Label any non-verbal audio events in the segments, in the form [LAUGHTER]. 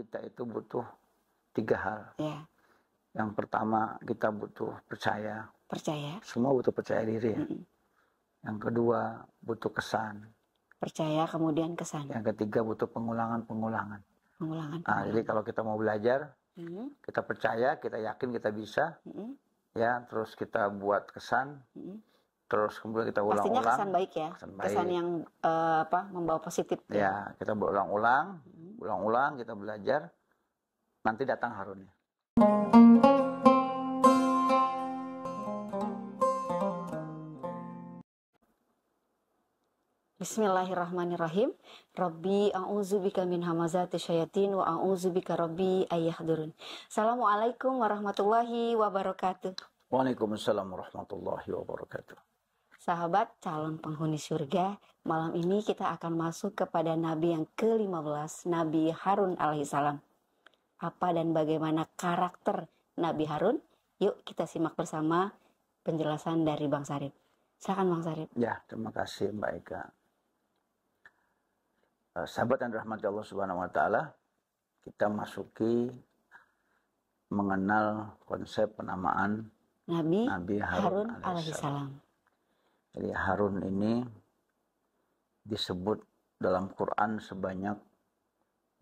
kita itu butuh tiga hal. Yeah. Yang pertama kita butuh percaya. Percaya. Semua butuh percaya diri. Ya? Mm -hmm. Yang kedua butuh kesan. Percaya kemudian kesan. Yang ketiga butuh pengulangan-pengulangan. Pengulangan. -pengulangan. Nah, jadi kalau kita mau belajar, mm -hmm. kita percaya, kita yakin kita bisa, mm -hmm. ya. Terus kita buat kesan. Mm -hmm. Terus kemudian kita ulang-ulang. Pastinya kesan baik ya. Kesan, baik. kesan yang uh, apa membawa positif. Ya, ya kita berulang-ulang. Mm ulang-ulang kita belajar nanti datang Harunnya Bismillahirrahmanirrahim. Rabbi a'udzubika min hamazati syayatin wa a'udzubika rabbi ayyahdurun. Assalamualaikum warahmatullahi wabarakatuh. Waalaikumsalam warahmatullahi wabarakatuh. Sahabat calon penghuni surga, malam ini kita akan masuk kepada nabi yang ke-15, Nabi Harun alaihissalam. Apa dan bagaimana karakter Nabi Harun? Yuk kita simak bersama penjelasan dari Bang Sarip. Silakan Bang Sarip. Ya, terima kasih Mbak Eka. Eh, sahabat yang dirahmati Allah Subhanahu wa taala, kita masuki mengenal konsep penamaan Nabi, Nabi Harun, Harun alaihissalam. Jadi Harun ini disebut dalam Quran sebanyak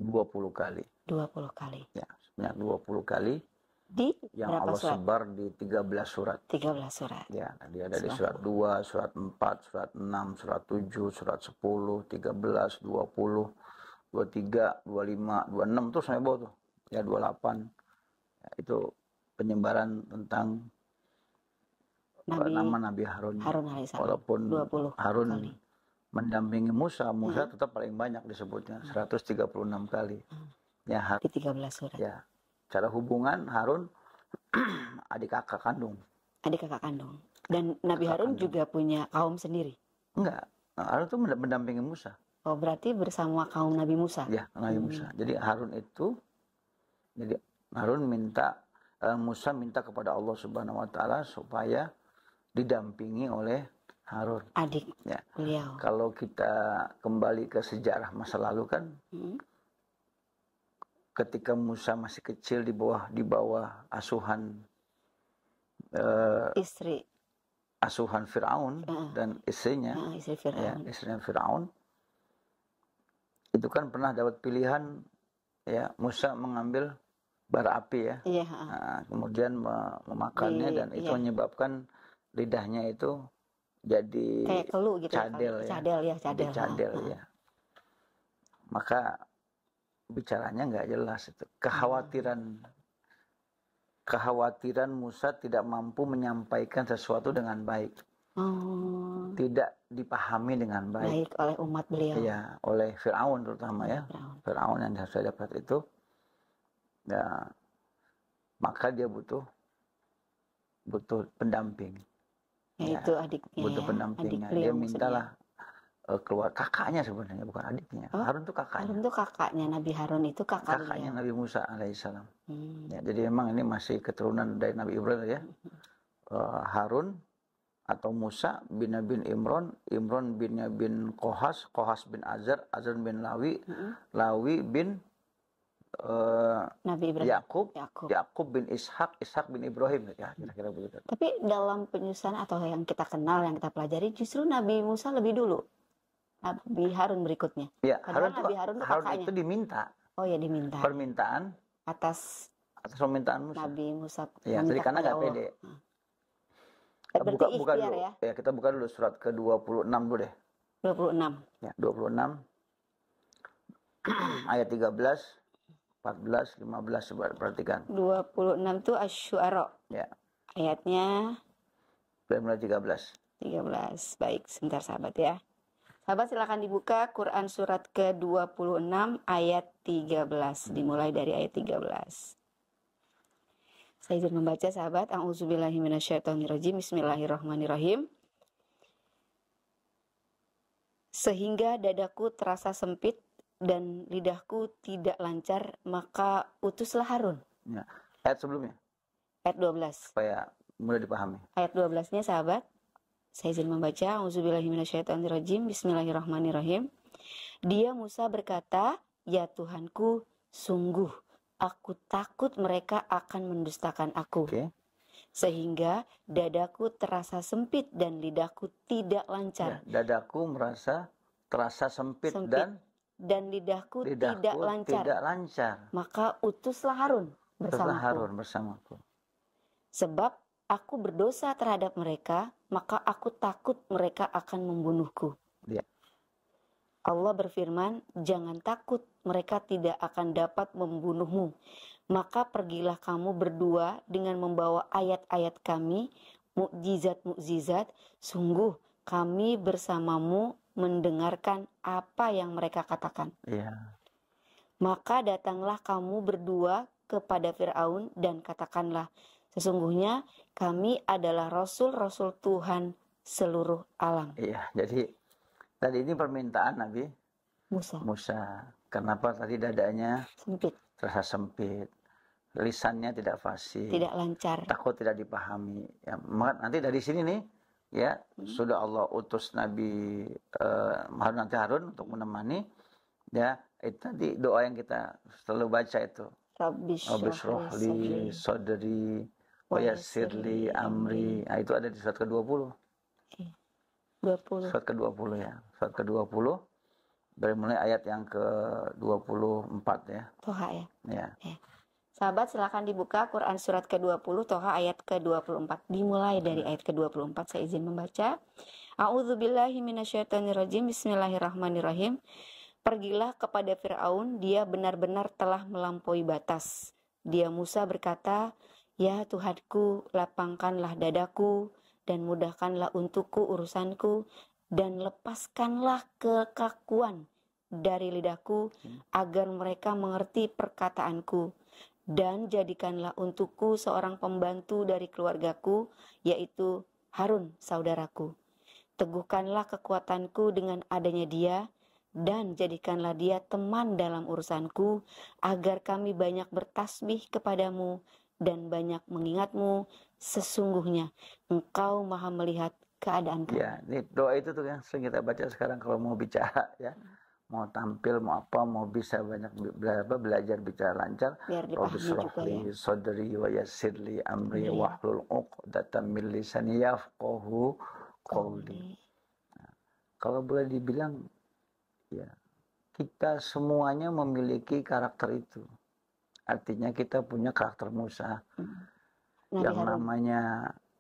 20 kali. 20 kali. Ya, sebanyak 20 kali. Di yang berapa Allah surat? sebar di 13 surat. 13 surat. Ya, dia ada di surat 2, surat 4, surat 6, surat 7, surat 10, 13, 20, 23, 25, 26 terus sampai bawah tuh. Ya 28. Ya, itu penyebaran tentang Nabi, nama Nabi Harun. Harun Walaupun 20 Harun kali. mendampingi Musa, Musa hmm. tetap paling banyak disebutnya 136 hmm. kali. Hmm. Ya, Harun, di 13 surat. Ya. Cara hubungan Harun [CLEARS THROAT] adik kakak kandung. Adik kakak kandung. Dan Nabi kakak Harun kandung. juga punya kaum sendiri. Enggak. Harun itu mendampingi Musa. Oh, berarti bersama kaum Nabi Musa. Ya, Nabi hmm. Musa. Jadi Harun itu jadi Harun minta eh, Musa minta kepada Allah Subhanahu wa taala supaya didampingi oleh Harun adik ya. beliau kalau kita kembali ke sejarah masa lalu kan hmm. ketika Musa masih kecil di bawah di bawah asuhan uh, istri asuhan Firaun uh, dan istrinya uh, istri Firaun ya, istrinya Firaun itu kan pernah dapat pilihan ya Musa mengambil bara api ya, yeah. nah, kemudian memakannya yeah, dan itu yeah. menyebabkan lidahnya itu jadi kayak gitu ya, cadel ya, cadel ya cadel, cadel ya maka bicaranya nggak jelas itu kekhawatiran kekhawatiran Musa tidak mampu menyampaikan sesuatu dengan baik hmm. tidak dipahami dengan baik. baik oleh umat beliau ya oleh Fir'aun terutama ya Fir'aun, yang saya dapat itu ya maka dia butuh butuh pendamping Ya, ya, itu adiknya butuh ya, pendampingan adik dia mintalah eh, keluar kakaknya sebenarnya bukan adiknya oh, Harun itu kakaknya Harun itu kakaknya Nabi Harun itu kakak kakaknya Nabi Musa alaihissalam hmm. ya, jadi memang ini masih keturunan dari Nabi Ibrahim ya hmm. uh, Harun atau Musa bin bin Imron, Imron binnya bin Kohas, Kohas bin Azar, Azar bin Lawi, -hmm. Lawi bin Nabi Ibrahim Yakub Yakub bin Ishak Ishak bin Ibrahim ya kira-kira begitu. Tapi dalam penyusunan atau yang kita kenal yang kita pelajari justru Nabi Musa lebih dulu. Nabi Harun berikutnya. Ya, Harun Nabi Harun itu, Harun itu diminta. Oh ya diminta. Permintaan atas atas permintaan Musa. Nabi Musa. Ya, jadi karena nggak pede. Kita eh, buka, buka dulu. Ya? ya, kita buka dulu surat ke-26 dulu deh. 26. Ya, 26. [CLEARS THROAT] Ayat 13. 14, 15 coba perhatikan. 26 itu Asy-Syu'ara. Ya. Ayatnya 19 13. 13. Baik, sebentar sahabat ya. Sahabat silakan dibuka Quran surat ke-26 ayat 13 dimulai dari ayat 13. Saya izin membaca sahabat A'udzubillahi minasyaitonirrajim Bismillahirrahmanirrahim Sehingga dadaku terasa sempit dan lidahku tidak lancar, maka utuslah Harun. Ya. Ayat sebelumnya. Ayat 12. Supaya mudah dipahami. Ayat 12-nya sahabat, saya izin membaca, Auzubillahiminasyaitonirrojim, Bismillahirrahmanirrahim. Dia Musa berkata, Ya Tuhanku, sungguh aku takut mereka akan mendustakan aku. Okay. Sehingga dadaku terasa sempit dan lidahku tidak lancar. Ya, dadaku merasa terasa sempit, sempit. dan dan lidahku, lidahku tidak lancar. Tidak lancar. Maka utuslah Harun bersamaku. Utuslah Harun bersamaku. Sebab aku berdosa terhadap mereka, maka aku takut mereka akan membunuhku. Ya. Allah berfirman, "Jangan takut, mereka tidak akan dapat membunuhmu. Maka pergilah kamu berdua dengan membawa ayat-ayat Kami, mukjizat-mukjizat. Sungguh, Kami bersamamu mendengarkan apa yang mereka katakan. Iya. Maka datanglah kamu berdua kepada Firaun dan katakanlah, sesungguhnya kami adalah rasul-rasul Tuhan seluruh alam. Iya, jadi tadi ini permintaan Nabi Musa. Musa. Kenapa tadi dadanya sempit? Terasa sempit. Lisannya tidak fasih. Tidak lancar. Takut tidak dipahami. Ya, nanti dari sini nih ya hmm. sudah Allah utus Nabi uh, Harun Harun untuk menemani ya itu tadi doa yang kita selalu baca itu Rabbisrohli sodri wayasirli amri nah, itu ada di surat ke-20 okay. 20. surat ke-20 ya surat ke-20 dari mulai ayat yang ke-24 ya Tuhan ya ya, ya. Sahabat silahkan dibuka Quran surat ke-20 Toha ayat ke-24 Dimulai dari ayat ke-24 saya izin membaca rajim Bismillahirrahmanirrahim Pergilah kepada Fir'aun Dia benar-benar telah melampaui batas Dia Musa berkata Ya Tuhanku lapangkanlah dadaku Dan mudahkanlah untukku urusanku Dan lepaskanlah kekakuan dari lidahku hmm. agar mereka mengerti perkataanku dan jadikanlah untukku seorang pembantu dari keluargaku, yaitu Harun, saudaraku. Teguhkanlah kekuatanku dengan adanya dia, dan jadikanlah dia teman dalam urusanku, agar kami banyak bertasbih kepadamu dan banyak mengingatmu. Sesungguhnya engkau maha melihat keadaan Ya, ini doa itu tuh yang sering kita baca sekarang kalau mau bicara ya mau tampil mau apa mau bisa banyak berapa belajar bicara lancar Rabbi surahli ya. sodri wa yasirli amri iya. wahlul uqdatan min lisani yafqahu qawli nah, kalau boleh dibilang ya kita semuanya memiliki karakter itu artinya kita punya karakter Musa hmm. yang Harun. namanya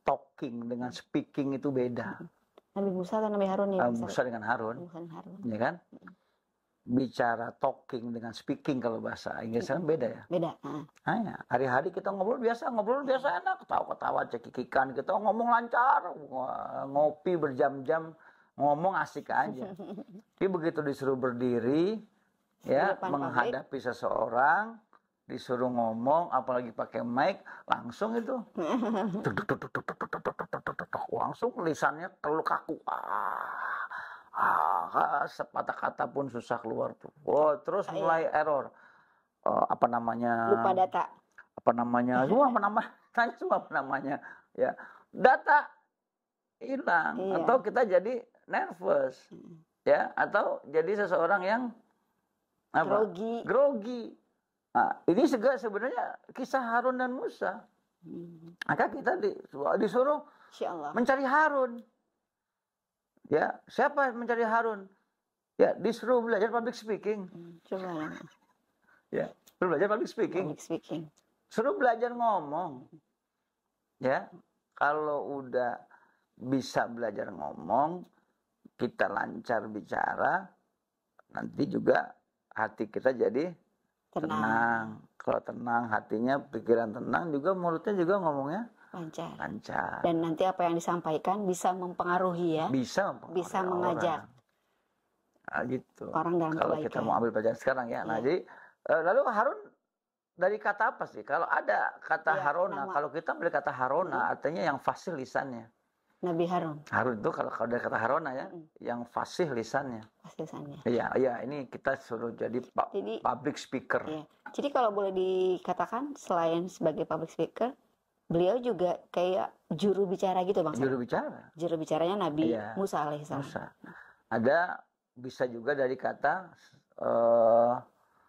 talking dengan speaking itu beda mm-hmm. Nabi Musa dan Nabi Harun ya ah, Nabi Musa dengan Harun, Nabi Harun. ya kan hmm bicara talking dengan speaking kalau bahasa Inggris kan beda ya. Beda. Hmm. nah, hari-hari kita ngobrol biasa, ngobrol biasa enak, ketawa-ketawa, cekikikan, kita ngomong lancar, ngopi berjam-jam, ngomong asik aja. Tapi begitu disuruh berdiri, ya menghadapi public. seseorang, disuruh ngomong, apalagi pakai mic, langsung itu, langsung lisannya terlalu kaku. Ah ah, sepatah kata pun susah keluar tuh. Oh, terus iya. mulai error. Uh, apa namanya? Lupa data. Apa namanya? [LAUGHS] Semua apa nama? Tanya semua apa namanya? Ya, data hilang iya. atau kita jadi nervous. Hmm. Ya, atau jadi seseorang yang apa? Grogi. Grogi. Nah, ini juga sebenarnya kisah Harun dan Musa. Hmm. Maka kita disuruh, disuruh mencari Harun. Ya, siapa yang mencari Harun? Ya, disuruh belajar public speaking. Hmm, coba. Ya, suruh belajar public speaking. Public speaking. Suruh belajar ngomong. Ya, kalau udah bisa belajar ngomong, kita lancar bicara, nanti juga hati kita jadi tenang. tenang. Kalau tenang hatinya, pikiran tenang juga mulutnya juga ngomongnya lancar. lancar. Dan nanti apa yang disampaikan bisa mempengaruhi ya. Bisa mempengaruhi Bisa mengajak. Orang. Nah, gitu. Orang dalam Kalau kebaikan. kita mau ambil pelajaran sekarang ya. Nah, yeah. jadi eh, lalu Harun dari kata apa sih? Kalau ada kata yeah, Harona, nama. kalau kita beli kata Harona, iya. artinya yang fasih lisannya. Nabi Harun. Harun itu kalau kalau dari kata Harona ya, mm. yang fasih lisannya. Fasih lisannya. Iya, iya ini kita suruh jadi, pu jadi public speaker. Iya. Jadi kalau boleh dikatakan selain sebagai public speaker, beliau juga kayak juru bicara gitu bang juru bicara juru bicaranya Nabi ya, Musa alaihissalam Musa. ada bisa juga dari kata uh,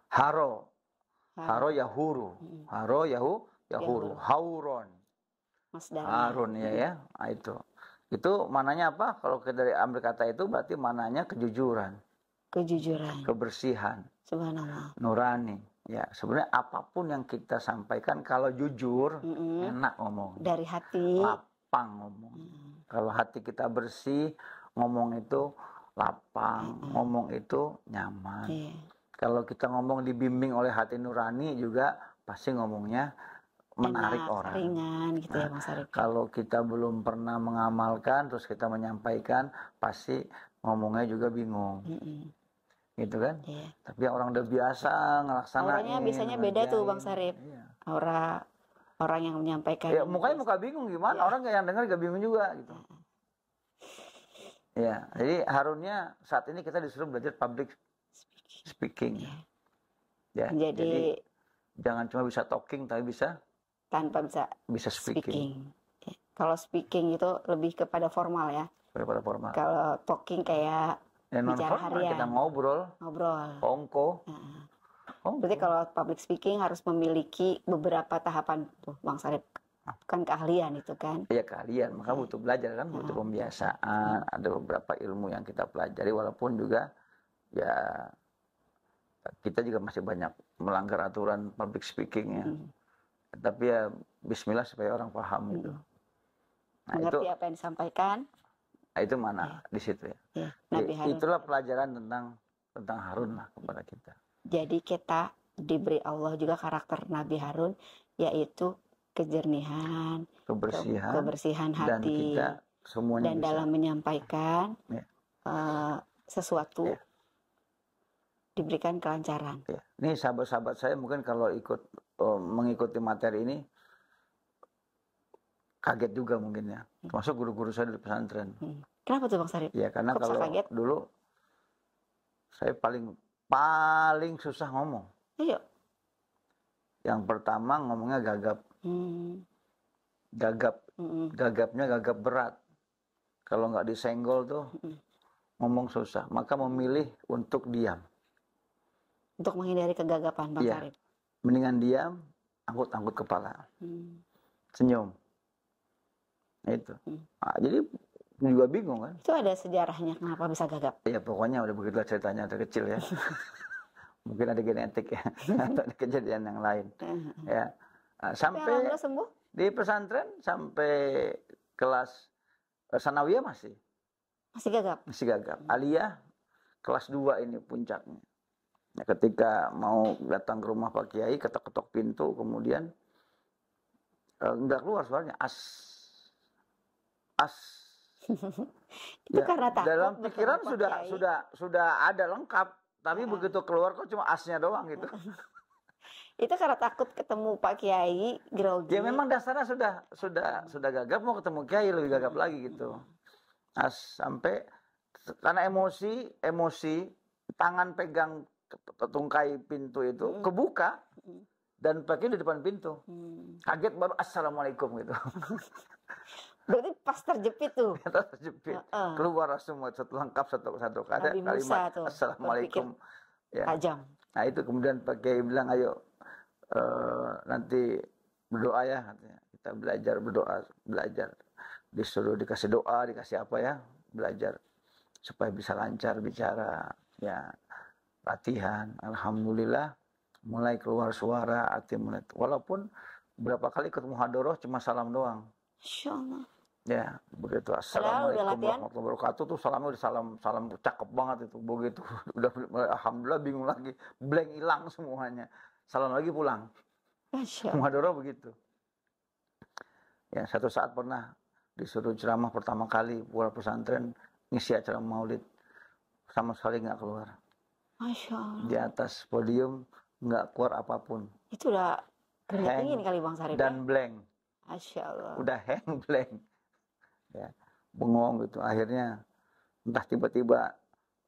haro haro yahuru haro yahu yahuru ya, hauron Mas Harun ya ya nah, itu itu mananya apa kalau dari ambil kata itu berarti mananya kejujuran kejujuran kebersihan subhanallah nurani Ya, sebenarnya apapun yang kita sampaikan kalau jujur, mm -hmm. enak ngomong. Dari hati. Lapang ngomong. Mm -hmm. Kalau hati kita bersih, ngomong itu lapang, mm -hmm. ngomong itu nyaman. Yeah. Kalau kita ngomong dibimbing oleh hati nurani juga pasti ngomongnya menarik Enak, orang. Ringan gitu ya, nah, ya Mas Arif. Ya. Kalau kita belum pernah mengamalkan terus kita menyampaikan pasti ngomongnya juga bingung. Mm -hmm gitu kan iya. tapi orang udah biasa ngelaksanain auranya biasanya nah, beda iya, tuh iya, bang Sarip iya. aura orang yang menyampaikan ya mukanya muka bingung gimana iya. orang yang dengar gak bingung juga gitu iya. ya jadi harunnya saat ini kita disuruh belajar public speaking, speaking. Iya. Ya. jadi, jadi jangan cuma bisa talking tapi bisa tanpa bisa bisa speaking, speaking. kalau speaking itu lebih kepada formal ya kepada formal kalau talking kayak dan non formal nah, kita ngobrol ngobrol ongko uh -uh. berarti kalau public speaking harus memiliki beberapa tahapan tuh, Bang Sarip. Ah. kan keahlian itu kan? Iya keahlian, maka iya. butuh belajar kan, butuh pembiasaan, ada beberapa ilmu yang kita pelajari walaupun juga ya kita juga masih banyak melanggar aturan public speaking ya. Hmm. Tapi ya bismillah supaya orang paham hmm. itu. Nah, Mengerti itu, apa yang disampaikan? Nah, itu mana ya. di situ ya. ya. Nabi Harun. Itulah pelajaran tentang tentang Harun lah kepada kita. Jadi kita diberi Allah juga karakter Nabi Harun yaitu kejernihan, kebersihan, kebersihan hati. Dan kita semuanya dan dalam menyampaikan ya. uh, sesuatu ya. diberikan kelancaran. Ya. Ini sahabat-sahabat saya mungkin kalau ikut uh, mengikuti materi ini kaget juga mungkin ya. Hmm. Termasuk guru-guru saya di pesantren. Hmm. Kenapa tuh Bang Sarip? Ya karena Kok kalau kaget? dulu saya paling paling susah ngomong. Iya. Yang pertama ngomongnya gagap. Hmm. Gagap. Hmm. Gagapnya gagap berat. Kalau nggak disenggol tuh hmm. ngomong susah. Maka memilih untuk diam. Untuk menghindari kegagapan Bang ya. Sarip. Mendingan diam, angkut-angkut kepala. Hmm. Senyum itu nah, jadi juga bingung kan itu ada sejarahnya kenapa bisa gagap ya pokoknya udah begitu ceritanya dari kecil ya [LAUGHS] mungkin ada genetik ya [LAUGHS] atau ada kejadian yang lain hmm. ya nah, sampai di pesantren sampai kelas sanawia eh, sanawiyah masih masih gagap masih gagap hmm. alia kelas 2 ini puncaknya nah, ketika mau datang ke rumah pak kiai ketok-ketok pintu kemudian eh, nggak keluar suaranya as as [LAUGHS] itu ya, karena takut dalam pikiran sudah kiai. sudah sudah ada lengkap tapi begitu keluar kok cuma asnya doang gitu [LAUGHS] itu karena takut ketemu Pak Kiai grogi ya memang dasarnya sudah sudah sudah gagap mau ketemu Kiai lebih gagap lagi gitu as sampai karena emosi emosi tangan pegang tungkai pintu itu hmm. kebuka hmm. dan pakai di depan pintu hmm. kaget baru assalamualaikum gitu [LAUGHS] Berarti pas terjepit tuh. [LAUGHS] terjepit. Uh -uh. Keluar semua satu lengkap satu satu kata kalimat tuh, Assalamualaikum. Ya. Tajam. Nah itu kemudian pakai bilang ayo uh, nanti berdoa ya Kita belajar berdoa, belajar. Disuruh dikasih doa, dikasih apa ya? Belajar supaya bisa lancar bicara. Ya. Latihan, alhamdulillah mulai keluar suara, hati mulai. Walaupun berapa kali ketemu hadoroh cuma salam doang. Ya, begitu. Assalamualaikum warahmatullahi wabarakatuh tuh salamnya udah salam salam cakep banget itu. Begitu [LAUGHS] udah alhamdulillah bingung lagi, blank hilang semuanya. Salam lagi pulang. Muhadorah begitu. Ya, satu saat pernah disuruh ceramah pertama kali buat pesantren ngisi acara maulid sama sekali nggak keluar. Masya Allah. Di atas podium nggak keluar apapun. Itu udah ini kali Bang Sarip. Dan ya? blank. Masya Allah. Udah hang blank ya bengong gitu akhirnya entah tiba-tiba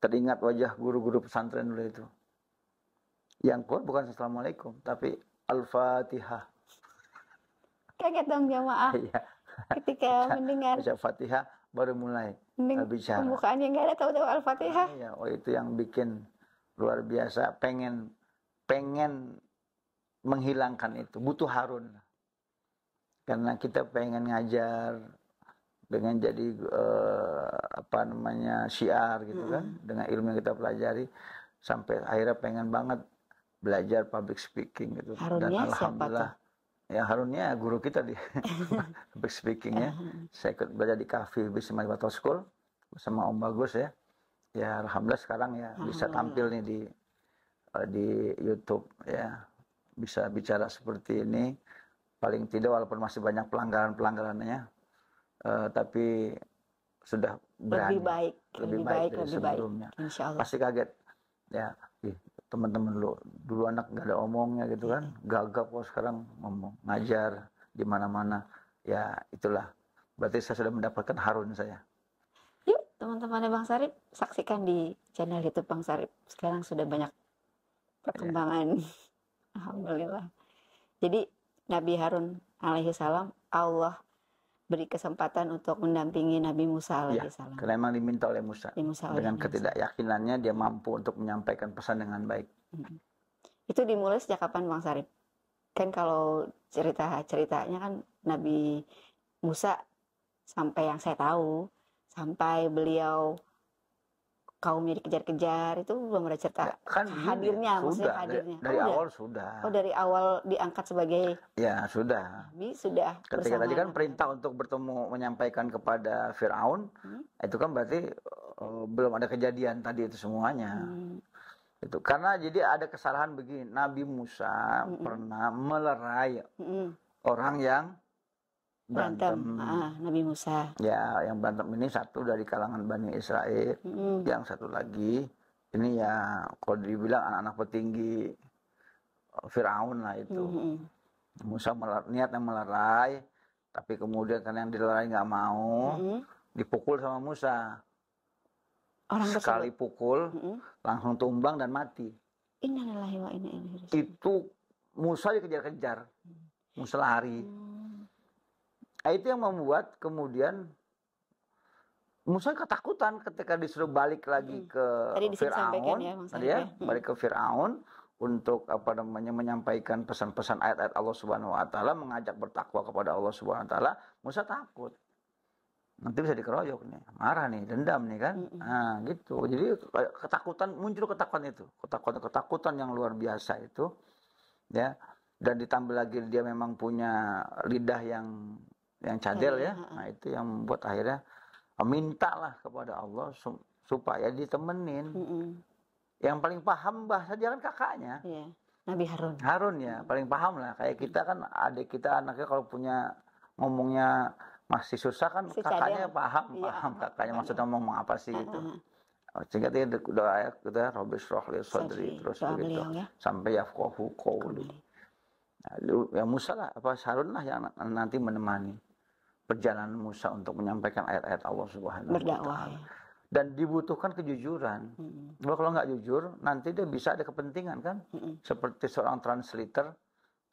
teringat wajah guru-guru pesantren dulu itu yang kuat bukan assalamualaikum tapi al-fatihah kaget dong jamaah ya, ketika mendengar baca fatihah baru mulai Mending, bicara pembukaan yang gak ada tahu-tahu al-fatihah ya, oh itu yang bikin luar biasa pengen pengen menghilangkan itu butuh Harun karena kita pengen ngajar dengan jadi uh, apa namanya syiar gitu mm-hmm. kan dengan ilmu yang kita pelajari sampai akhirnya pengen banget belajar public speaking gitu Harunnya dan alhamdulillah siapa ya Harunnya guru kita di [LAUGHS] public speaking ya eh. saya ikut belajar di Kafi Bisma School sama Om Bagus ya ya alhamdulillah sekarang ya bisa tampil nih di eh, di YouTube ya bisa bicara seperti ini paling tidak walaupun masih banyak pelanggaran pelanggarannya uh, tapi sudah berani. lebih baik lebih, lebih baik, baik dari lebih sebelumnya baik. Insya Allah. pasti kaget ya iya. teman-teman lu dulu anak nggak ada omongnya gitu iya. kan gagap kok sekarang ngomong ngajar di mana-mana ya itulah berarti saya sudah mendapatkan harun saya yuk teman-teman Bang Sarip saksikan di channel YouTube Bang Sarip sekarang sudah banyak perkembangan ya. [LAUGHS] alhamdulillah jadi Nabi Harun alaihi salam Allah beri kesempatan untuk mendampingi Nabi Musa alaihissalam. Iya, ya, karena memang diminta oleh Musa. Di Musa dengan ketidakyakinannya dia mampu untuk menyampaikan pesan dengan baik. Itu dimulai sejak kapan Bang Sarip? Kan kalau cerita ceritanya kan Nabi Musa sampai yang saya tahu sampai beliau kaumnya dikejar-kejar itu belum ada cerita ya, kan iya, hadirnya sudah, maksudnya hadirnya dari oh, awal sudah oh dari awal diangkat sebagai ya sudah Nabi sudah ketika tadi kan perintah untuk bertemu menyampaikan kepada Fir'aun hmm? itu kan berarti uh, belum ada kejadian tadi itu semuanya hmm. itu karena jadi ada kesalahan begini Nabi Musa hmm. pernah melerai hmm. orang yang Bantem. Ah, Nabi Musa. Ya, yang Bantem ini satu dari kalangan Bani Israel, hmm. yang satu lagi ini ya kalau dibilang anak-anak petinggi Firaun lah itu. hmm Musa melar, niatnya melerai, tapi kemudian karena yang dilerai nggak mau, hmm dipukul sama Musa. Orang sekali tersebut. pukul, hmm langsung tumbang dan mati. Innalillahi wa inna ilaihi Itu Musa dikejar-kejar, Musa lari. Mm. Nah, itu yang membuat kemudian Musa ketakutan ketika disuruh balik lagi hmm. ke Fir'aun, ya, ya, ya, balik ke Fir'aun untuk apa namanya menyampaikan pesan-pesan ayat-ayat Allah Subhanahu wa taala, mengajak bertakwa kepada Allah Subhanahu wa taala, Musa takut. Nanti bisa dikeroyok nih, marah nih, dendam nih kan. Hmm. Nah, gitu. Jadi ketakutan muncul ketakutan itu, ketakutan-ketakutan yang luar biasa itu. Ya. Dan ditambah lagi dia memang punya lidah yang yang cadel ya. Nah, itu yang membuat akhirnya eh, mintalah kepada Allah supaya ditemenin. Mm -mm. Yang paling paham bahasa dia kan kakaknya. Yeah. Nabi Harun. Harun ya, paling paham lah. Kayak kita kan adik kita anaknya kalau punya ngomongnya masih susah kan si kakaknya cadel. paham, Yeah. paham kakaknya maksudnya ngomong apa sih itu. gitu. Uh, uh. Sehingga dia doa kita ya, gitu ya, Robis Rohli Sodri terus begitu ya? sampai Yafkohu Qawli. Lalu nah, ya Musa lah apa Harun lah yang nanti menemani perjalanan Musa untuk menyampaikan ayat-ayat Allah Subhanahu wa taala. Ya. Dan dibutuhkan kejujuran. Mm -hmm. Kalau nggak jujur, nanti dia bisa ada kepentingan kan? Mm -hmm. Seperti seorang translator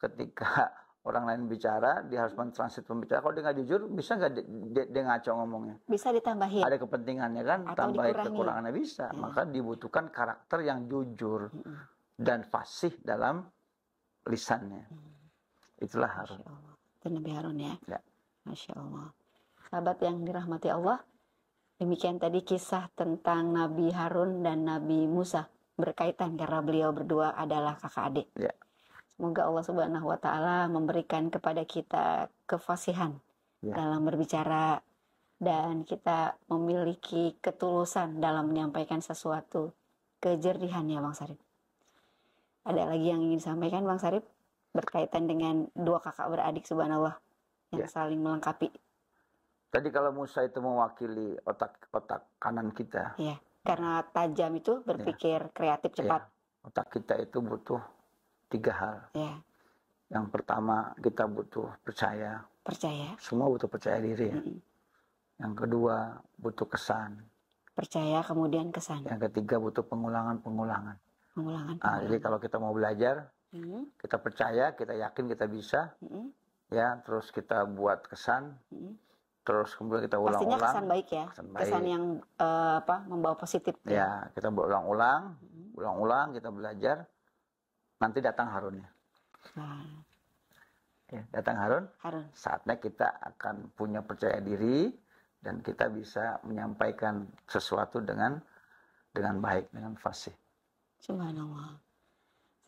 ketika [LAUGHS] orang lain bicara, dia harus mentransit pembicara. Kalau dia nggak jujur, bisa nggak dia, dia, dia ngaco ngomongnya? Bisa ditambahin. Ada kepentingannya kan? Atau Tambahin dikurangi. kekurangannya bisa. Mm -hmm. Maka dibutuhkan karakter yang jujur mm -hmm. dan fasih dalam lisannya. Mm -hmm. Itulah harus. Dan Nabi Harun ya. ya. Masya Allah. Sahabat yang dirahmati Allah, demikian tadi kisah tentang Nabi Harun dan Nabi Musa berkaitan karena beliau berdua adalah kakak adik. Ya. Semoga Allah Subhanahu wa taala memberikan kepada kita kefasihan ya. dalam berbicara dan kita memiliki ketulusan dalam menyampaikan sesuatu kejernihan ya Bang Sarip. Ada lagi yang ingin disampaikan Bang Sarip berkaitan dengan dua kakak beradik subhanallah. Iya. yang yeah. saling melengkapi. Tadi kalau Musa itu mewakili otak-otak kanan kita. Iya, karena tajam itu iya. berpikir yeah. kreatif iya. cepat. Yeah. Otak kita itu butuh tiga hal. Iya. Yang pertama kita butuh percaya. Percaya. Semua butuh percaya diri. Mm -hmm. Yang kedua butuh kesan. Percaya kemudian kesan. Yang ketiga butuh pengulangan-pengulangan. Pengulangan. Ah, -pengulangan. Nah, jadi kalau kita mau belajar, mm -hmm. kita percaya, kita yakin kita bisa. Mm -hmm ya terus kita buat kesan hmm. terus kemudian kita ulang-ulang pastinya kesan baik ya kesan, baik. kesan yang uh, apa membawa positif ya, ya. kita berulang-ulang ulang hmm. ulang-ulang kita belajar nanti datang Harunnya hmm. ya, nah. datang Harun, Harun saatnya kita akan punya percaya diri dan kita bisa menyampaikan sesuatu dengan dengan baik dengan fasih subhanallah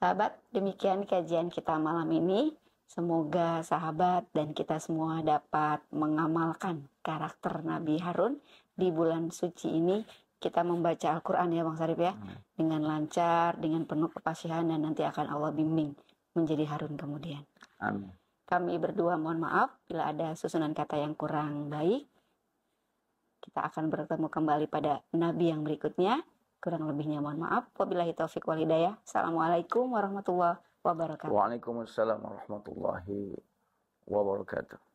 sahabat demikian kajian kita malam ini Semoga sahabat dan kita semua dapat mengamalkan karakter Nabi Harun di bulan suci ini. Kita membaca Al-Quran ya Bang Sarif ya. Dengan lancar, dengan penuh kepasihan dan nanti akan Allah bimbing menjadi Harun kemudian. Amin. Kami berdua mohon maaf bila ada susunan kata yang kurang baik. Kita akan bertemu kembali pada Nabi yang berikutnya. Kurang lebihnya mohon maaf. Wabillahi taufiq walidayah. Assalamualaikum warahmatullahi wabarakatuh. Waalaikumsalam warahmatullahi wabarakatuh.